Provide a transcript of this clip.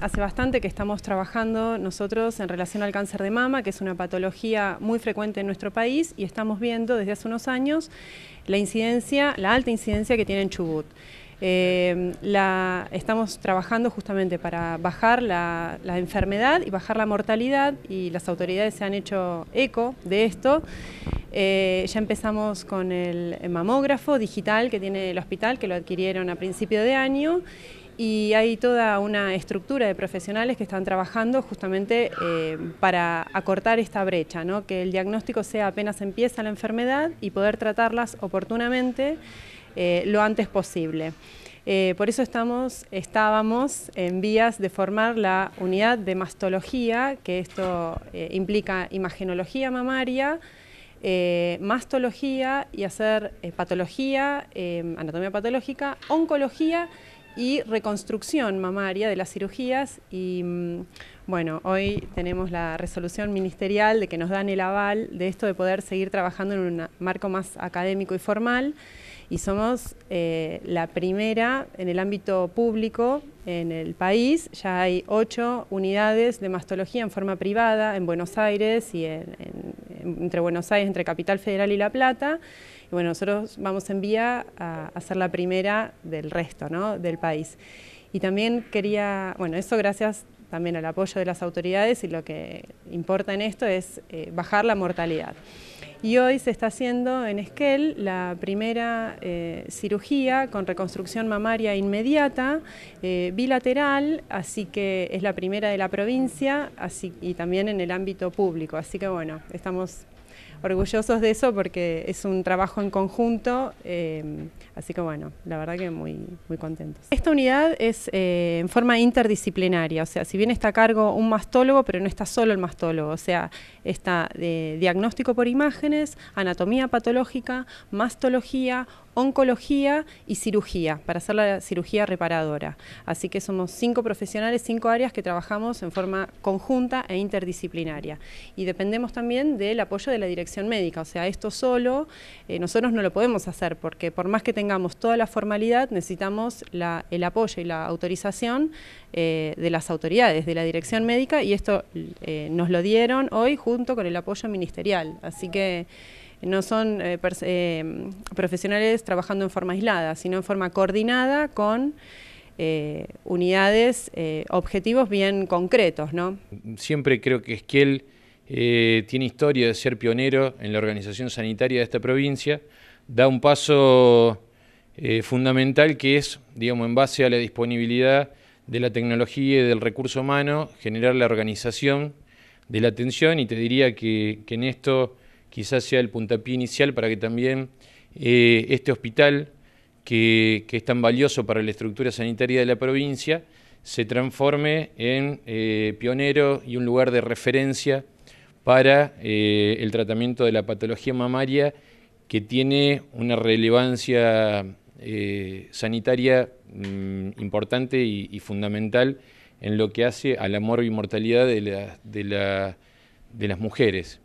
Hace bastante que estamos trabajando nosotros en relación al cáncer de mama, que es una patología muy frecuente en nuestro país y estamos viendo desde hace unos años la incidencia, la alta incidencia que tiene en Chubut. Eh, estamos trabajando justamente para bajar la, enfermedad y bajar la mortalidad y las autoridades se han hecho eco de esto. Eh, ya empezamos con el mamógrafo digital que tiene el hospital, que lo adquirieron a principio de año y hay toda una estructura de profesionales que están trabajando justamente eh, para acortar esta brecha, que el diagnóstico sea apenas empieza la enfermedad y poder tratarlas oportunamente eh, lo antes posible. Eh, por eso estamos, estábamos en vías de formar la unidad de mastología, que esto implica imagenología mamaria, mastología y hacer patología, anatomía patológica, oncología y reconstrucción mamaria de las cirugías y mm, bueno, hoy tenemos la resolución ministerial de que nos dan el aval de esto de poder seguir trabajando en un marco más académico y formal y somos eh, la primera en el ámbito público en el país. Ya hay ocho unidades de mastología en forma privada en Buenos Aires y en entre Buenos Aires, entre Capital Federal y La Plata. Y bueno, nosotros vamos en vía a, hacer ser la primera del resto ¿no? del país. Y también quería, bueno, eso gracias también al apoyo de las autoridades y lo que importa en esto es eh, bajar la mortalidad. Y hoy se está haciendo en Esquel la primera eh, cirugía con reconstrucción mamaria inmediata, eh, bilateral, así que es la primera de la provincia así, y también en el ámbito público. Así que bueno, estamos orgullosos de eso porque es un trabajo en conjunto, eh, así que bueno, la verdad que muy, muy contentos. Esta unidad es eh, en forma interdisciplinaria, o sea, si bien está a cargo un mastólogo, pero no está solo el mastólogo, o sea, está de eh, diagnóstico por imágenes, anatomía patológica, mastología, oncología y cirugía, para hacer la cirugía reparadora. Así que somos cinco profesionales, cinco áreas que trabajamos en forma conjunta e interdisciplinaria. Y dependemos también del apoyo de la dirección médica, o sea, esto solo eh, nosotros no lo podemos hacer, porque por más que tengamos toda la formalidad, necesitamos el apoyo y la autorización eh, de las autoridades, de la dirección médica, y esto eh, nos lo dieron hoy junto con el apoyo ministerial. Así que no son eh, eh, profesionales trabajando en forma aislada, sino en forma coordinada con eh, unidades, objetivos bien concretos. Siempre creo que Esquiel tiene historia de ser pionero en la organización sanitaria de esta provincia, da un paso fundamental que es, digamos, en base a la disponibilidad de la tecnología y del recurso humano, generar la organización de la atención y te diría que en esto quizás sea el puntapié inicial para que también eh, este hospital, que, es tan valioso para la estructura sanitaria de la provincia, se transforme en eh, pionero y un lugar de referencia para eh, el tratamiento de la patología mamaria que tiene una relevancia sanitaria mm, importante y, fundamental en lo que hace a la y mortalidad de las mujeres.